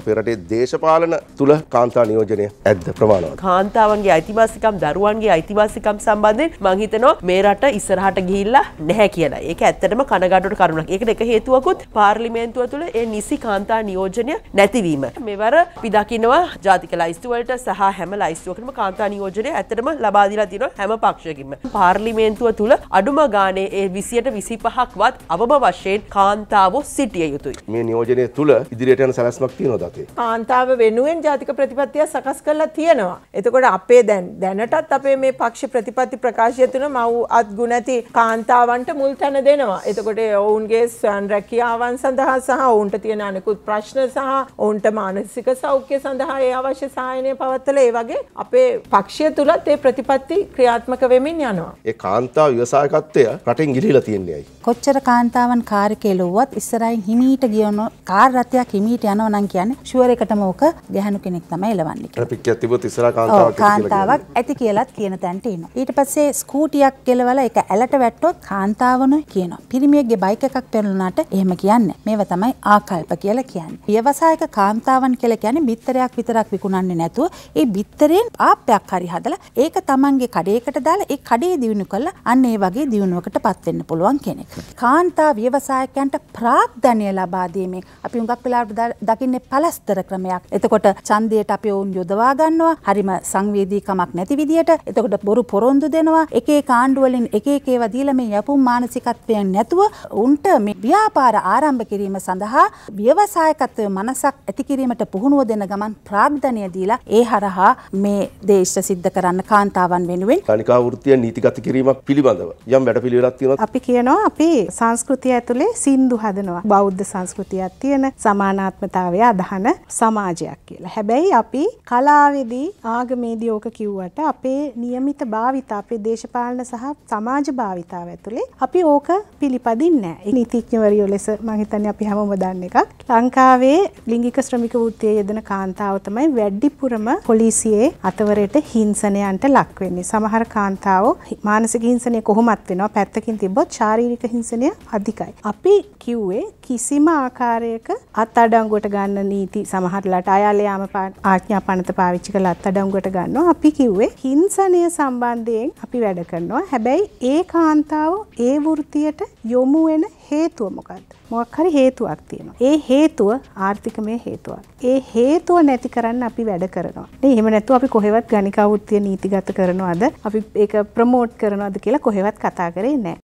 අපේ රටේ දේශපාලන තුළ කාන්තා නියෝජනය ඇද්ද ප්‍රමාණව. කාන්තාවන්ගේ අයිතිවාසිකම් දරුවන්ගේ අයිතිවාසිකම් සම්බන්ධයෙන් මංහිතනෝ මේ රට ඉස්සරහට ගිල්ලා නැහැ කියලා ඒක ඇත්තටම කනගඩට කරුණක් එක එක හේතුවකුත් පාර්ලිමේන්තුව තුළ ඒ නිසි කාන්තා නියෝජනය නැතිවීම. මෙවර පිදකිනවා ජාතික ලයිස්තුවලට සහ හැම ලයිස්තුවකම කාන්තා නියෝජනය ඇතටම ලබාදිලා තින හැම පක්ෂකිම. පාර්ලිමේන්තුව තුළ අඩුම ගානේ ඒ විසියට විසි පහක්වත් අවම වශයෙන් කාන්තාව සිටිය යුතුයි. මේ නියෝජනය තුළ ඉදිරියටන සැස්මක් තියනොද. රටේ. කාන්තාව වෙනුවෙන් ජාතික ප්‍රතිපත්තිය සකස් කරලා තියෙනවා. එතකොට අපේ දැන් දැනටත් අපේ මේ පක්ෂ ප්‍රතිපත්ති ප්‍රකාශය තුළ මව් අත්ගුණ ඇති කාන්තාවන්ට මුල් තැන දෙනවා. එතකොට ඔවුන්ගේ ස්වයන් රැකියාවන් සඳහා සහ ඔවුන්ට තියෙන අනෙකුත් ප්‍රශ්න සහ ඔවුන්ට මානසික සෞඛ්‍ය සඳහා ඒ අවශ්‍ය සහායනය පවත්වලා ඒ වගේ අපේ පක්ෂය තුලත් ඒ ප්‍රතිපත්ති ක්‍රියාත්මක වෙමින් යනවා. ඒ කාන්තාව ව්‍යවසායකත්වය රටින් ගිලිහිලා තියෙන්නේ ඇයි? කොච්චර කාන්තාවන් කාර්කේ ලොව්වත් ඉස්සරහින් හිමීට ගියන කාර් රථයක් හිමීට යනවා නම් කියන්නේ ෂුවර එකටම ඕක ගැහණු කෙනෙක් තමයි එලවන්නේ කියලා. පිටියක් තිබුත් ඉස්සරහා කාන්තාවක් කාන්තාවක් ඇති කියලාත් කියන තැනට එනවා. ඊට පස්සේ ස්කූටියක් ගෙලවලා ඒක ඇලට වැට්ටොත් කාන්තාවනොයි කියනවා. පිරිමියෙක්ගේ බයික් එකක් පෙරළුණාට එහෙම කියන්නේ. මේව තමයි ආකල්ප කියලා කියන්නේ. ව්‍යවසායක කාන්තාවන් කියලා කියන්නේ බිත්තරයක් විතරක් විකුණන්නේ නැතුව ඒ බිත්තරයෙන් ආප්පයක් හරි හදලා ඒක තමන්ගේ කඩේකට දාලා ඒ කඩේ දියුණු කරලා අන්න ඒ වගේ දියුණුවකට පත් වෙන්න පුළුවන් කෙනෙක්. කාන්තා ව්‍යවසායකයන්ට ප්‍රාග්ධනය ලබා දීමේ අපි හුඟක් වෙලාවට දකින්නේ පලස්තර ක්‍රමයක්. එතකොට ඡන්දයට අපි ඔවුන් යොදවා ගන්නවා. හරිම සංවේදීකමක් නැති විදියට. එතකොට බොරු පොරොන්දු දෙනවා. එකේ කාණ්ඩු වලින් එක එක ඒවා දීලා මේ යපුම් මානසිකත්වයෙන් නැතුව උන්ට මේ ව්‍යාපාර ආරම්භ කිරීම සඳහා ව්‍යවසායකත්වය මනසක් ඇති කිරීමට පුහුණුව දෙන ගමන් ප්‍රාග්ධනය දීලා ඒ හරහා මේ දේශ සිද්ධ කරන්න කාන්තාවන් වෙනුවෙන් ගණිකා වෘත්තිය නීතිගත කිරීමක් පිළිබඳව යම් වැඩපිළිවෙලක් තියෙනවා. අපි කියනවා අපි සංස්කෘතිය ඇතුලේ සින්දු හදනවා. බෞද්ධ සංස්කෘතියක් තියෙන සමානාත්මතාවය අදහා ගහන සමාජයක් කියලා. හැබැයි අපි කලාවේදී ආගමේදී ඕක කිව්වට අපේ નિયમિત භාවිත අපේ දේශපාලන සහ සමාජ භාවිතාව ඇතුලේ අපි ඕක පිළිපදින්නේ නැහැ. නීතිඥවරියෝ ලෙස මම හිතන්නේ අපි හැමෝම දන්න එකක්. ලංකාවේ ලිංගික ශ්‍රමික වෘත්තියේ යෙදෙන කාන්තාව තමයි වැඩිපුරම පොලිසියේ අතවරයට හිංසනයන්ට ලක් වෙන්නේ. සමහර කාන්තාවෝ මානසික හිංසනය කොහොමත් වෙනවා. පැත්තකින් තිබ්බොත් ශාරීරික හිංසනය අධිකයි. අපි කිව්වේ කිසිම ආකාරයක අත්අඩංගුවට ගන්න නීති සමහරලාට අයාලයාම ආඥා පනත පාවිච්චි කරලා අත්අඩංගුවට ගන්නවා. අපි කිව්වේ හිංසනය සම්බන්ධයෙන් අපි වැඩ කරනවා. හැබැයි ඒ කාන්තාව ඒ වෘත්තියට යොමු වෙන හේතුව මොකක්ද? මොකක් හරි හේතුවක් තියෙනවා. ඒ හේතුව ආර්ථිකමය හේතුවක්. ඒ හේතුව නැති කරන්න අපි වැඩ කරනවා. නේ එහෙම නැතුව අපි කොහෙවත් ගණිකා වෘත්තිය නීතිගත කරනවද? අපි ඒක ප්‍රොමෝට් කරනවද කියලා කොහෙවත් කතා කරේ නැහැ.